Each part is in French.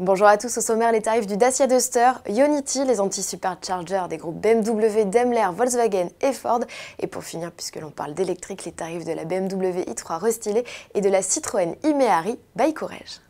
Bonjour à tous, au sommaire les tarifs du Dacia Duster, Ionity, les anti-superchargers des groupes BMW, Daimler, Volkswagen et Ford. Et pour finir, puisque l'on parle d'électrique, les tarifs de la BMW i3 restylée et de la Citroën Imeari by Courage.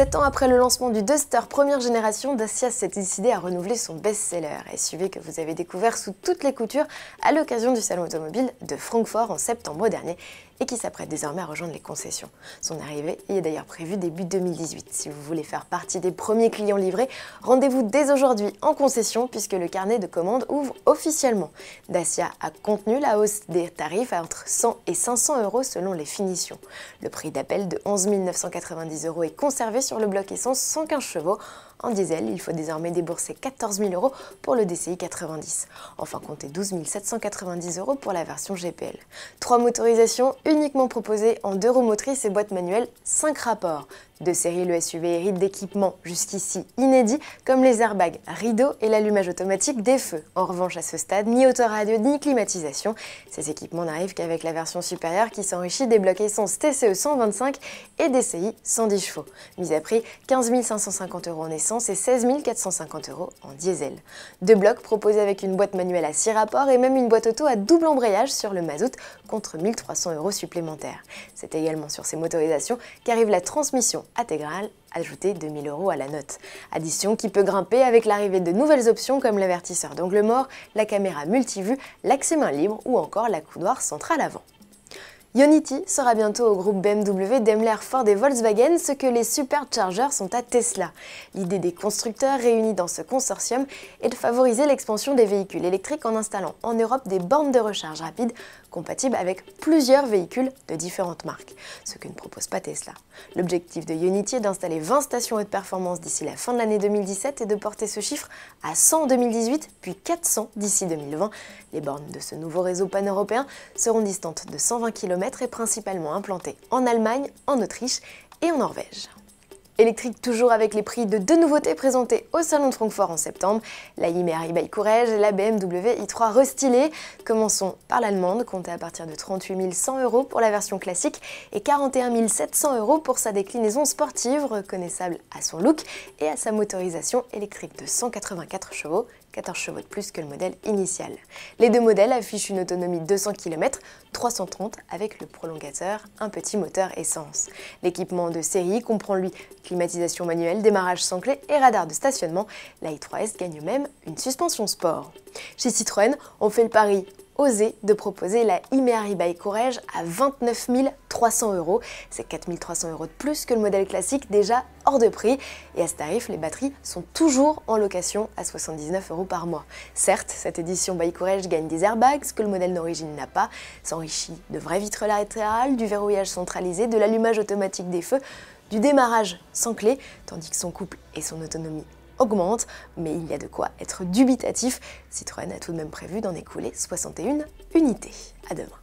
Sept ans après le lancement du Duster première génération, Dacia s'est décidé à renouveler son best-seller, SUV que vous avez découvert sous toutes les coutures à l'occasion du salon automobile de Francfort en septembre dernier et qui s'apprête désormais à rejoindre les concessions. Son arrivée est d'ailleurs prévue début 2018. Si vous voulez faire partie des premiers clients livrés, rendez-vous dès aujourd'hui en concession puisque le carnet de commandes ouvre officiellement. Dacia a contenu la hausse des tarifs à entre 100 et 500 euros selon les finitions. Le prix d'appel de 11 990 euros est conservé sur le bloc essence 115 chevaux en diesel, il faut désormais débourser 14 000 euros pour le DCI 90. Enfin, comptez 12 790 euros pour la version GPL. Trois motorisations uniquement proposées en deux roues motrices et boîte manuelle, 5 rapports. De série, le SUV hérite d'équipements jusqu'ici inédits, comme les airbags, rideaux et l'allumage automatique des feux. En revanche, à ce stade, ni autoradio ni climatisation. Ces équipements n'arrivent qu'avec la version supérieure qui s'enrichit des blocs essence e TCE 125 et DCI 110 chevaux. Mise à prix 15 550 euros en essence et 16 450 euros en diesel. Deux blocs proposés avec une boîte manuelle à 6 rapports et même une boîte auto à double embrayage sur le mazout contre 1300 euros supplémentaires. C'est également sur ces motorisations qu'arrive la transmission intégrale ajoutée 2000 euros à la note. Addition qui peut grimper avec l'arrivée de nouvelles options comme l'avertisseur d'angle mort, la caméra multivue, l'accès main libre ou encore la coudoir centrale avant. Unity sera bientôt au groupe BMW, Daimler, Ford et Volkswagen ce que les superchargeurs sont à Tesla. L'idée des constructeurs réunis dans ce consortium est de favoriser l'expansion des véhicules électriques en installant en Europe des bornes de recharge rapide compatibles avec plusieurs véhicules de différentes marques, ce que ne propose pas Tesla. L'objectif de Unity est d'installer 20 stations haute performance d'ici la fin de l'année 2017 et de porter ce chiffre à 100 en 2018 puis 400 d'ici 2020. Les bornes de ce nouveau réseau paneuropéen seront distantes de 120 km est principalement implanté en Allemagne, en Autriche et en Norvège. Électrique toujours avec les prix de deux nouveautés présentées au Salon de Francfort en septembre, la Imer eBay Courage et la BMW i3 restylée. Commençons par l'allemande, comptée à partir de 38 100 euros pour la version classique et 41 700 euros pour sa déclinaison sportive, reconnaissable à son look et à sa motorisation électrique de 184 chevaux 14 chevaux de plus que le modèle initial. Les deux modèles affichent une autonomie de 200 km, 330 avec le prolongateur, un petit moteur essence. L'équipement de série comprend lui climatisation manuelle, démarrage sans clé et radar de stationnement. La i3S gagne même une suspension sport. Chez Citroën, on fait le pari osé de proposer la Imeari by Courage à 29 300 euros. C'est 4300 euros de plus que le modèle classique déjà hors de prix. Et à ce tarif, les batteries sont toujours en location à 79 euros par mois. Certes, cette édition By gagne des airbags que le modèle d'origine n'a pas, s'enrichit de vraies vitres latérales, du verrouillage centralisé, de l'allumage automatique des feux, du démarrage sans clé, tandis que son couple et son autonomie augmentent, mais il y a de quoi être dubitatif. Citroën a tout de même prévu d'en écouler 61 unités. À demain.